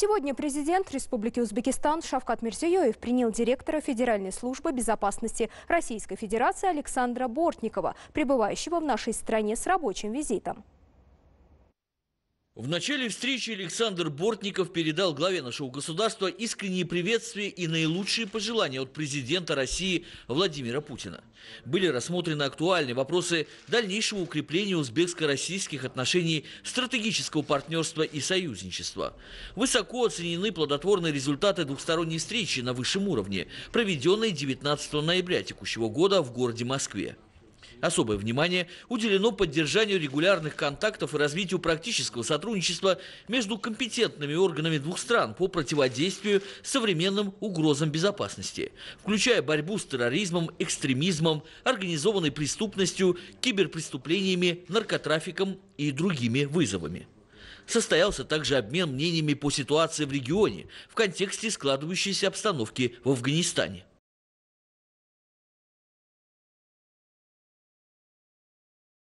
Сегодня президент Республики Узбекистан Шавкат Мирзиёев принял директора Федеральной службы безопасности Российской Федерации Александра Бортникова, пребывающего в нашей стране с рабочим визитом. В начале встречи Александр Бортников передал главе нашего государства искренние приветствия и наилучшие пожелания от президента России Владимира Путина. Были рассмотрены актуальные вопросы дальнейшего укрепления узбекско-российских отношений, стратегического партнерства и союзничества. Высоко оценены плодотворные результаты двухсторонней встречи на высшем уровне, проведенной 19 ноября текущего года в городе Москве. Особое внимание уделено поддержанию регулярных контактов и развитию практического сотрудничества между компетентными органами двух стран по противодействию современным угрозам безопасности, включая борьбу с терроризмом, экстремизмом, организованной преступностью, киберпреступлениями, наркотрафиком и другими вызовами. Состоялся также обмен мнениями по ситуации в регионе в контексте складывающейся обстановки в Афганистане.